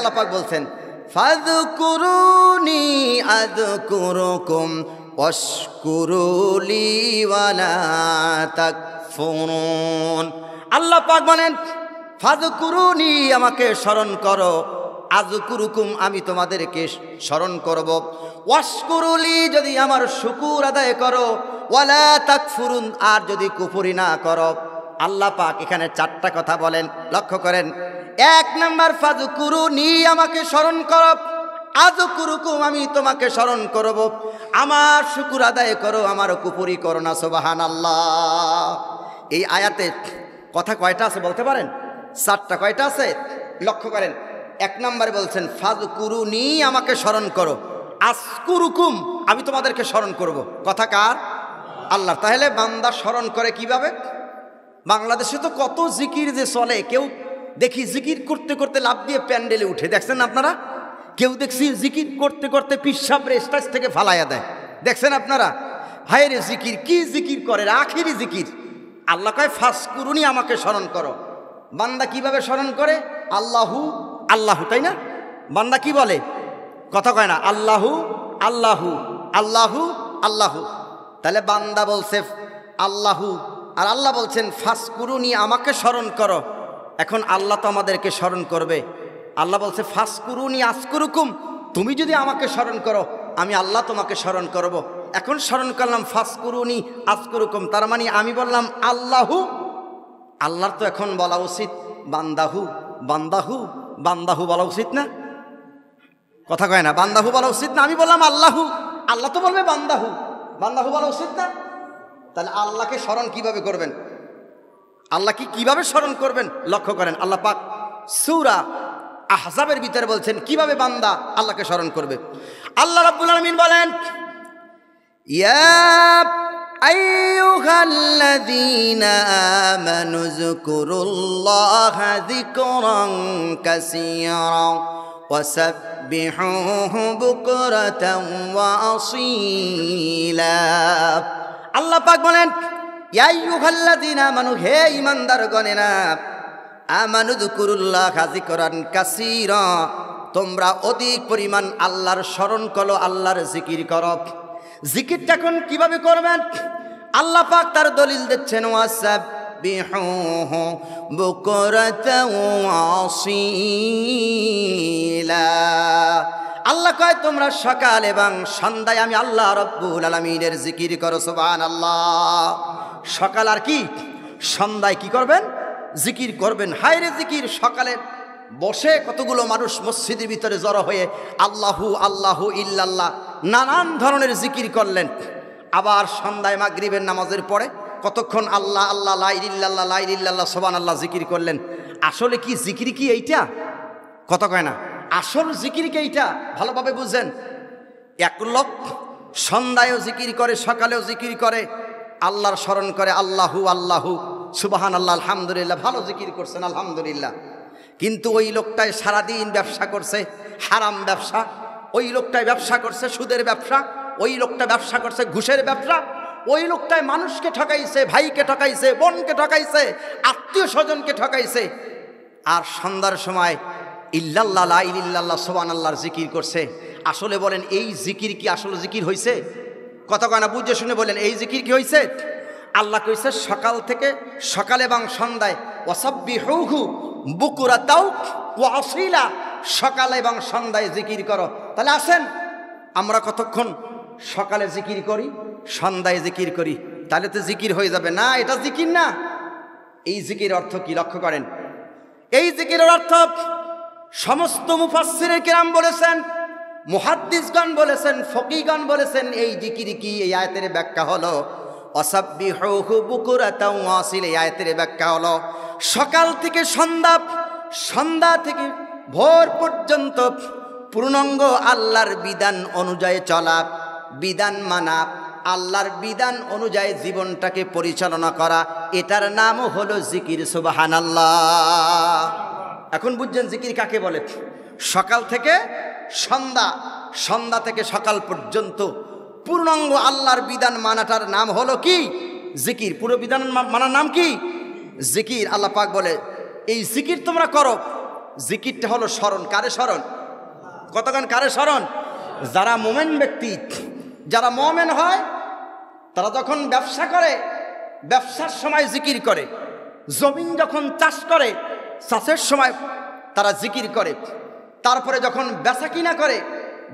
আল্লাপাক বলছেন ফাদুকুরুনি আদকুরুকুম অশকুরুলি ওয়ালা তাকফুরুন আল্লাহ পাক বলেন ফাদুকুরুনি আমাকে স্মরণ করো আজকুরুকুম আমি তোমাদেরকে স্মরণ করব ওয়াশকুরুলি যদি আমার শুকুর আদায় করো ওয়ালা তাকফুরুন আর যদি কুফুরি না করো আল্লাহ পাক এখানে চারটা কথা বলেন লক্ষ্য করেন এক নাম্বার ফাজু কুরু নি আমাকে স্মরণ কর আজও কুরুকুম আমি তোমাকে স্মরণ করব আমার শুকুর আদায় করো আমার কুপুরি করো না সোবাহান আল্লাহ এই আয়াতে কথা কয়টা আছে বলতে পারেন সাতটা কয়টা আছে লক্ষ্য করেন এক নম্বরে বলছেন ফাজু কুরু নি আমাকে স্মরণ করো কুরুকুম আমি তোমাদেরকে স্মরণ করব কথা কার আল্লাহ তাহলে বান্দা স্মরণ করে কিভাবে বাংলাদেশে তো কত জিকির যে চলে কেউ দেখি জিকির করতে করতে লাভ দিয়ে প্যান্ডেলে উঠে দেখছেন আপনারা কেউ দেখছি জিকির করতে করতে রে স্টাজ থেকে ফালাইয়া দেয় দেখছেন আপনারা রে জিকির কি জিকির করে আখিরি জিকির আল্লাহ কয় ফাঁস করুনি আমাকে স্মরণ করো বান্দা কিভাবে স্মরণ করে আল্লাহু আল্লাহু তাই না বান্দা কি বলে কথা কয় না আল্লাহু আল্লাহু আল্লাহু আল্লাহু তাহলে বান্দা বলছে আল্লাহু আর আল্লাহ বলছেন ফাঁস করুনি আমাকে স্মরণ করো এখন আল্লাহ তো আমাদেরকে স্মরণ করবে আল্লাহ বলছে ফাসকুরুনি আসকুরুকুম তুমি যদি আমাকে স্মরণ করো আমি আল্লাহ তোমাকে স্মরণ করব। এখন স্মরণ করলাম ফাসকুরুনি আসকুরুকুম তার মানে আমি বললাম আল্লাহু আল্লাহর তো এখন বলা উচিত বান্দাহু বান্দাহু বান্দাহু বলা উচিত না কথা কয় না বান্দাহু বলা উচিত না আমি বললাম আল্লাহু আল্লাহ তো বলবে বান্দাহু বান্দাহু বলা উচিত না তাহলে আল্লাহকে স্মরণ কিভাবে করবেন আল্লাহ কি কিভাবে স্মরণ করবেন লক্ষ্য করেন আল্লাহ পাক সুরা আহজাবের ভিতরে বলছেন কিভাবে বান্দা আল্লাহকে স্মরণ করবে আল্লাহ রব্বুল আলমিন বলেন আল্লাহ পাক বলেন হে করান তোমরা অধিক পরিমাণ আল্লাহর স্মরণ করো আল্লাহর জিকির কর জিকিরটা এখন কিভাবে করবেন আল্লাহ পাক তার দলিল দিচ্ছেন বকরত بكرة وأصيلا আল্লাহ কয় তোমরা সকাল এবং সন্ধ্যায় আমি আল্লাহ রব্বুল আলমিনের জিকির করো সোবান আল্লাহ সকাল আর কি সন্ধ্যায় কি করবেন জিকির করবেন হায়রে জিকির সকালে বসে কতগুলো মানুষ মসজিদের ভিতরে জড়ো হয়ে আল্লাহু আল্লাহু ইল্লাল্লাহ নানান ধরনের জিকির করলেন আবার সন্ধ্যায় মাগরিবের নামাজের পরে কতক্ষণ আল্লাহ আল্লাহ লাইল্লাহ লাইল্লাহ সোবান আল্লাহ জিকির করলেন আসলে কি জিকির কি এইটা কত কয় না আসল জিকিরকে এইটা ভালোভাবে বুঝেন এক লোক সন্ধ্যায়ও জিকির করে সকালেও জিকির করে আল্লাহর স্মরণ করে আল্লাহু আল্লাহু সুবাহান আল্লাহ আলহামদুলিল্লাহ ভালো জিকির করছেন আলহামদুলিল্লাহ কিন্তু ওই লোকটায় সারাদিন ব্যবসা করছে হারাম ব্যবসা ওই লোকটায় ব্যবসা করছে সুদের ব্যবসা ওই লোকটা ব্যবসা করছে ঘুষের ব্যবসা ওই লোকটায় মানুষকে ঠকাইছে ভাইকে ঠকাইছে বোনকে ঠকাইছে আত্মীয় স্বজনকে ঠকাইছে আর সন্ধ্যার সময় ইল্লাল্লাহ লাইন ইল্লাল্লাহ সোবান আল্লাহর জিকির করছে আসলে বলেন এই জিকির কি আসলে জিকির হয়েছে কথা কয়না বুঝে শুনে বলেন এই জিকির কি হয়েছে আল্লাহ কইছে সকাল থেকে সকাল এবং সন্ধ্যায় অসব্যি হৌঘু বুকুরা তাও ও অশ্লীলা সকাল এবং সন্ধ্যায় জিকির করো তাহলে আসেন আমরা কতক্ষণ সকালে জিকির করি সন্ধ্যায় জিকির করি তাহলে তো জিকির হয়ে যাবে না এটা জিকির না এই জিকির অর্থ কি লক্ষ্য করেন এই জিকিরের অর্থ সমস্ত মুফাসিরে কিরাম বলেছেন মুহাদ্দিসগণ বলেছেন ফকিগণ বলেছেন এই জিকিরি কি এই আয়তের ব্যাখ্যা হলো অসাব্বি হৌহু বুকুর আসিল এই আয়তের ব্যাখ্যা হলো সকাল থেকে সন্ধ্যা সন্ধ্যা থেকে ভোর পর্যন্ত পূর্ণাঙ্গ আল্লাহর বিধান অনুযায়ী চলা বিধান মানা আল্লাহর বিধান অনুযায়ী জীবনটাকে পরিচালনা করা এটার নাম হলো জিকির সুবাহান আল্লাহ এখন বুঝছেন জিকির কাকে বলে সকাল থেকে সন্ধ্যা সন্ধ্যা থেকে সকাল পর্যন্ত পূর্ণাঙ্গ আল্লাহর বিধান মানাটার নাম হলো কি জিকির পুরো বিধান মানার নাম কি জিকির আল্লাহ পাক বলে এই জিকির তোমরা করো জিকিরটা হলো স্মরণ কারে স্মরণ কতক্ষণ কারে স্মরণ যারা মোমেন ব্যক্তি যারা মোমেন হয় তারা যখন ব্যবসা করে ব্যবসার সময় জিকির করে জমিন যখন চাষ করে শ্বাসের সময় তারা জিকির করে তারপরে যখন বেচা কিনা করে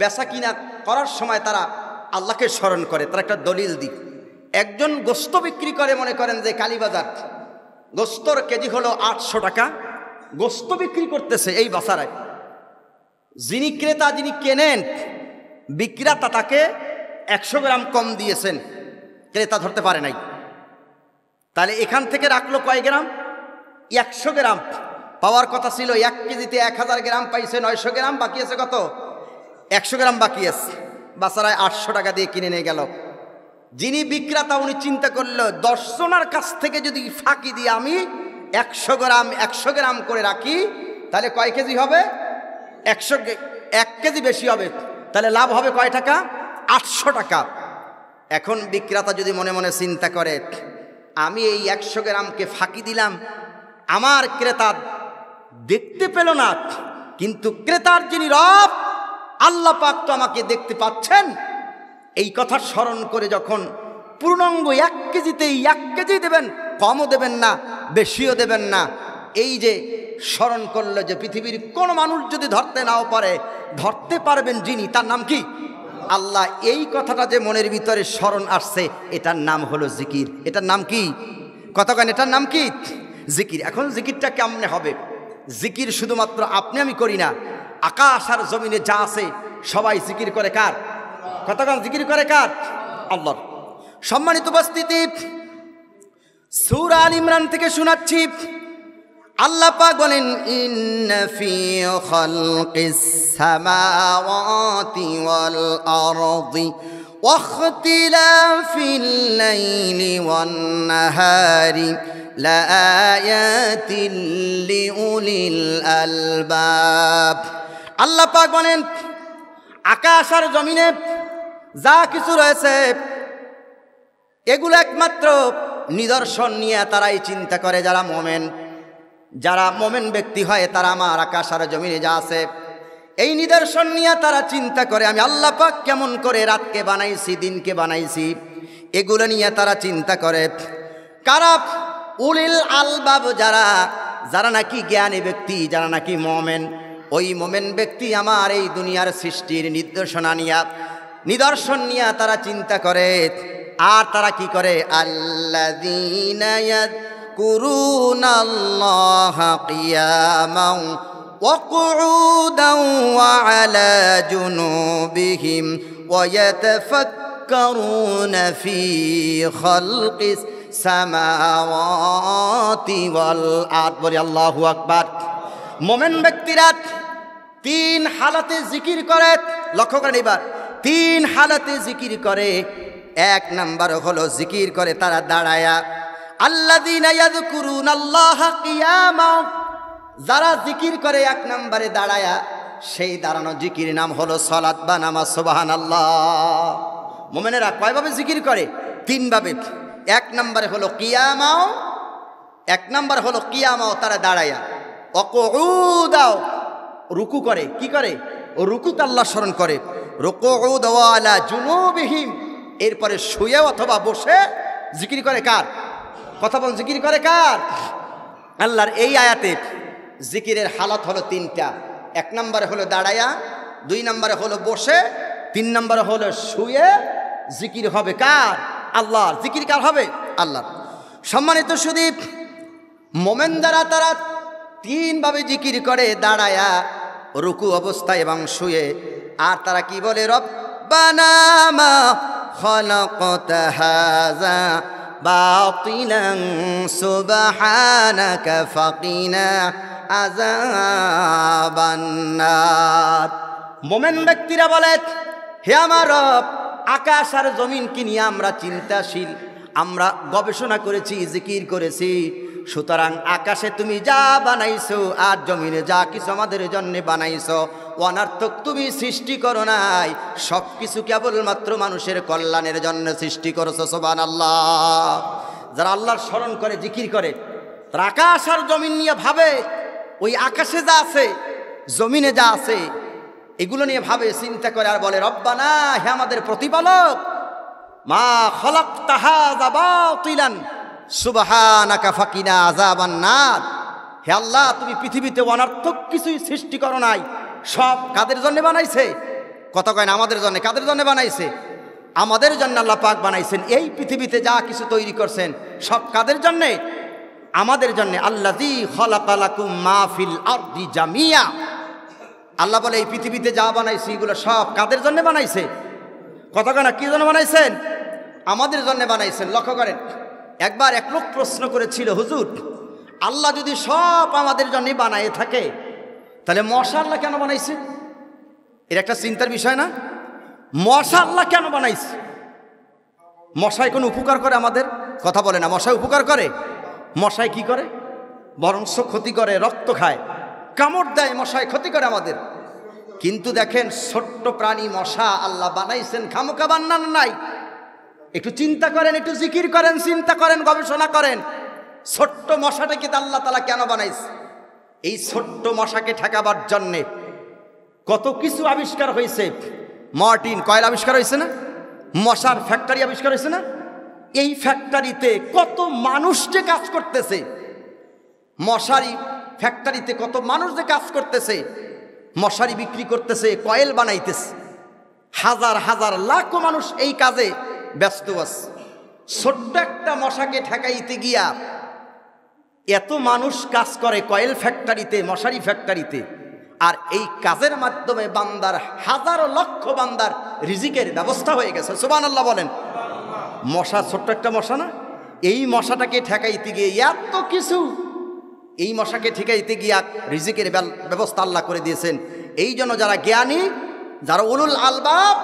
বেচা কিনা করার সময় তারা আল্লাহকে স্মরণ করে তারা একটা দলিল দিক একজন গোস্ত বিক্রি করে মনে করেন যে কালীবাজার গোস্তর কেজি হলো আটশো টাকা গোস্ত বিক্রি করতেছে এই বাসারায় যিনি ক্রেতা যিনি কেনেন বিক্রেতা তাকে একশো গ্রাম কম দিয়েছেন ক্রেতা ধরতে পারে নাই তাহলে এখান থেকে রাখলো কয় গ্রাম একশো গ্রাম পাওয়ার কথা ছিল এক কেজিতে এক হাজার গ্রাম পাইছে নয়শো গ্রাম বাকি আছে কত একশো গ্রাম বাকি আছে বাসারায় আটশো টাকা দিয়ে কিনে নিয়ে গেল যিনি বিক্রেতা উনি চিন্তা করলো দর্শনার কাছ থেকে যদি ফাঁকি দিয়ে আমি একশো গ্রাম একশো গ্রাম করে রাখি তাহলে কয় কেজি হবে একশো এক কেজি বেশি হবে তাহলে লাভ হবে কয় টাকা আটশো টাকা এখন বিক্রেতা যদি মনে মনে চিন্তা করে আমি এই একশো গ্রামকে ফাঁকি দিলাম আমার ক্রেতা দেখতে পেল না কিন্তু ক্রেতার যিনি রব আল্লাহ পাক তো আমাকে দেখতে পাচ্ছেন এই কথা স্মরণ করে যখন পূর্ণাঙ্গ এক কেজিতেই এক কেজি দেবেন কমও দেবেন না বেশিও দেবেন না এই যে স্মরণ করলো যে পৃথিবীর কোন মানুষ যদি ধরতে নাও পারে ধরতে পারবেন যিনি তার নাম কি আল্লাহ এই কথাটা যে মনের ভিতরে স্মরণ আসছে এটার নাম হলো জিকির এটার নাম কি কতক্ষণ এটার নাম কি জিকির এখন জিকিরটা কেমনে হবে জিকির শুধুমাত্র আপনি আমি করি না আকাশ আর জমিনে যা আছে সবাই জিকির করে কার কতক্ষণ জিকির করে কার আল্লাহ সম্মানিত উপস্থিতি সুর আল ইমরান থেকে শোনাচ্ছি আল্লাহ পাগলেন বলেন ইন্নফি খালকিস আল্লাহ পাক বলেন আকাশ আর জমিনে যা কিছু রয়েছে এগুলো একমাত্র নিদর্শন নিয়ে তারাই চিন্তা করে যারা মোমেন যারা মোমেন ব্যক্তি হয় তারা আমার আকাশ আর জমিনে যা আছে এই নিদর্শন নিয়ে তারা চিন্তা করে আমি আল্লাহ পাক কেমন করে রাতকে বানাইছি দিনকে বানাইছি এগুলো নিয়ে তারা চিন্তা করে কারা উলিল আলবাব যারা যারা নাকি জ্ঞানী ব্যক্তি যারা নাকি মমেন ওই মোমেন ব্যক্তি আমার এই দুনিয়ার সৃষ্টির নির্দেশনা নিয়া নিদর্শন নিয়া তারা চিন্তা করে আর তারা কি করে আল্লাহ কুরুন আল্লাহ কিয়ামাউ وقعودا সামাওয়াতি ওয়াল আরদ বলি আল্লাহু আকবার মোমেন ব্যক্তিরা তিন হালাতে জিকির করে লক্ষ্য করেন এবার তিন হালাতে জিকির করে এক নাম্বার হলো জিকির করে তারা দাঁড়ায়া যারা জিকির করে এক নম্বরে দাঁড়ায়া সেই দাঁড়ানো জিকির নাম হলো সলাদ বা নামা সোবাহান আল্লাহ মোমেনেরা কয়ভাবে জিকির করে তিনভাবে এক নম্বরে হলো কিয়ামাও এক নম্বর হলো কিয়ামাও তারা দাঁড়ায়া দাও রুকু করে কি করে ও রুকুত আল্লাহ স্মরণ করে জুনু জুনুবিহীন এরপরে শুয়ে অথবা বসে জিকির করে কার কথা বল জিকির করে কার আল্লাহর এই আয়াতে জিকিরের হালত হলো তিনটা এক নম্বরে হলো দাঁড়ায়া দুই নম্বরে হলো বসে তিন নম্বরে হলো শুয়ে জিকির হবে কার আল্লাহ জিকির কার হবে আল্লাহ সম্মানিত সুদীপ মোমেন দ্বারা তারা তিনভাবে জিকির করে দাঁড়ায়া রুকু অবস্থায় এবং শুয়ে আর তারা কি বলে রব বানামা মোমেন ব্যক্তিরা বলে হে আমার রব আকাশ আর জমিন কি নিয়ে আমরা চিন্তাশীল আমরা গবেষণা করেছি জিকির করেছি সুতরাং আকাশে তুমি যা বানাইছ আর জমিনে যা কিছু আমাদের জন্যে বানাইছ অনার্থক তুমি সৃষ্টি করো নাই সব কিছু কেবলমাত্র মানুষের কল্যাণের জন্য সৃষ্টি করছো সোবান আল্লাহ যারা আল্লাহর স্মরণ করে জিকির করে তারা আকাশ আর জমিন নিয়ে ভাবে ওই আকাশে যা আছে জমিনে যা আছে এগুলো নিয়ে ভাবে চিন্তা করে আর বলে রব্বানা হে আমাদের প্রতিপালক মা খলক তাহা তুইলান সুবাহানাকা ফাকিনা আজাবান নার হে আল্লাহ তুমি পৃথিবীতে অনার্থক কিছুই সৃষ্টি করো নাই সব কাদের জন্য বানাইছে কত কয় না আমাদের জন্য কাদের জন্য বানাইছে আমাদের জন্য আল্লাহ পাক বানাইছেন এই পৃথিবীতে যা কিছু তৈরি করছেন সব কাদের জন্যে আমাদের জন্যে আল্লাহ জি হলাকালাকুম মাহফিল আর জামিয়া আল্লাহ বলে এই পৃথিবীতে যা বানাইছে এগুলো সব কাদের জন্য বানাইছে কথা কেনা কী জন্য বানাইছেন আমাদের জন্য বানাইছেন লক্ষ্য করেন একবার এক লোক প্রশ্ন করেছিল হুজুর আল্লাহ যদি সব আমাদের জন্যে বানায় থাকে তাহলে মশা আল্লাহ কেন বানাইছে এর একটা চিন্তার বিষয় না মশা আল্লাহ কেন বানাইছে মশায় কোনো উপকার করে আমাদের কথা বলে না মশায় উপকার করে মশায় কি করে বরংশ ক্ষতি করে রক্ত খায় কামড় দেয় মশায় ক্ষতি করে আমাদের কিন্তু দেখেন ছোট্ট প্রাণী মশা আল্লাহ বানাইছেন খামোকা বান্নান নাই একটু চিন্তা করেন একটু জিকির করেন চিন্তা করেন গবেষণা করেন ছোট্ট মশাটাকে আল্লাহ তালা কেন বানাইছে এই ছোট্ট মশাকে ঠেকাবার জন্যে কত কিছু আবিষ্কার হয়েছে মর্টিন কয়েল আবিষ্কার হয়েছে না মশার ফ্যাক্টরি আবিষ্কার হয়েছে না এই ফ্যাক্টরিতে কত যে কাজ করতেছে মশারি ফ্যাক্টরিতে কত মানুষ যে কাজ করতেছে মশারি বিক্রি করতেছে কয়েল বানাইতেছে হাজার হাজার লাখো মানুষ এই কাজে ব্যস্ত আছে ছোট্ট একটা মশাকে ঠেকাইতে গিয়া এত মানুষ কাজ করে কয়েল ফ্যাক্টরিতে মশারি ফ্যাক্টরিতে আর এই কাজের মাধ্যমে বান্দার হাজার লক্ষ বান্দার রিজিকের ব্যবস্থা হয়ে গেছে সুবান আল্লাহ বলেন মশা ছোট্ট একটা মশা না এই মশাটাকে ঠেকাইতে গিয়ে এত কিছু এই মশাকে ঠেকাইতে গিয়া রিজিকের ব্যবস্থা আল্লাহ করে দিয়েছেন এই জন্য যারা জ্ঞানী যারা উলুল আলবাব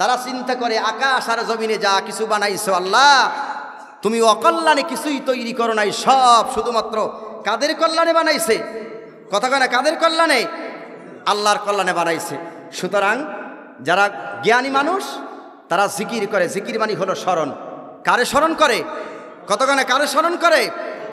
তারা চিন্তা করে আকাশ আর জমিনে যা কিছু বানাইছো আল্লাহ তুমি অকল্যাণে কিছুই তৈরি করো নাই সব শুধুমাত্র কাদের কল্যাণে বানাইছে কথা কয় না কাদের কল্যাণে আল্লাহর কল্যাণে বানাইছে সুতরাং যারা জ্ঞানী মানুষ তারা জিকির করে জিকির মানি হলো স্মরণ কারে স্মরণ করে কত কারে স্মরণ করে